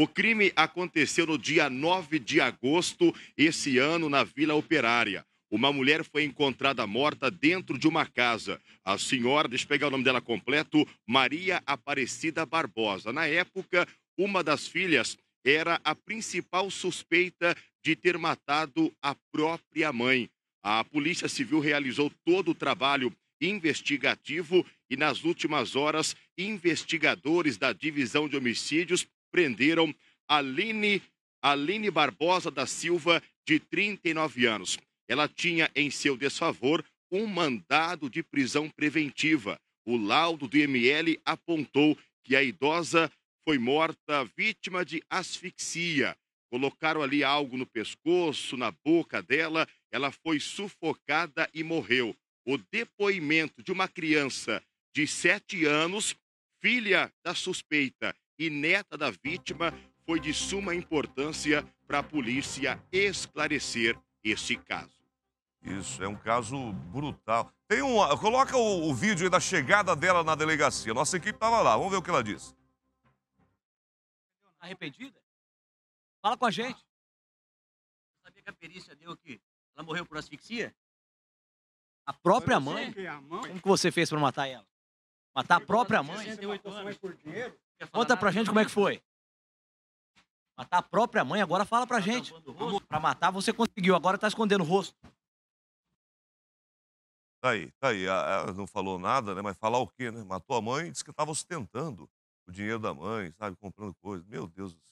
O crime aconteceu no dia 9 de agosto esse ano na Vila Operária. Uma mulher foi encontrada morta dentro de uma casa. A senhora, deixa eu pegar o nome dela completo, Maria Aparecida Barbosa. Na época, uma das filhas era a principal suspeita de ter matado a própria mãe. A Polícia Civil realizou todo o trabalho investigativo e, nas últimas horas, investigadores da Divisão de Homicídios prenderam Aline, Aline Barbosa da Silva, de 39 anos. Ela tinha em seu desfavor um mandado de prisão preventiva. O laudo do IML apontou que a idosa foi morta vítima de asfixia. Colocaram ali algo no pescoço, na boca dela, ela foi sufocada e morreu. O depoimento de uma criança de 7 anos, filha da suspeita, e neta da vítima, foi de suma importância para a polícia esclarecer esse caso. Isso, é um caso brutal. Tem um, coloca o, o vídeo aí da chegada dela na delegacia. Nossa equipe estava lá, vamos ver o que ela disse. Tá arrependida? Fala com a gente. Sabia que a perícia deu que ela morreu por asfixia? A própria é mãe? Como que você fez para matar ela? Matar a própria mãe? Você matou por dinheiro? Conta pra gente como é que foi. Matar a própria mãe, agora fala pra tá gente. Pra matar você conseguiu, agora tá escondendo o rosto. Tá aí, tá aí. Ah, ela não falou nada, né? Mas falar o quê, né? Matou a mãe e disse que tava ostentando o dinheiro da mãe, sabe? Comprando coisas. Meu Deus do céu.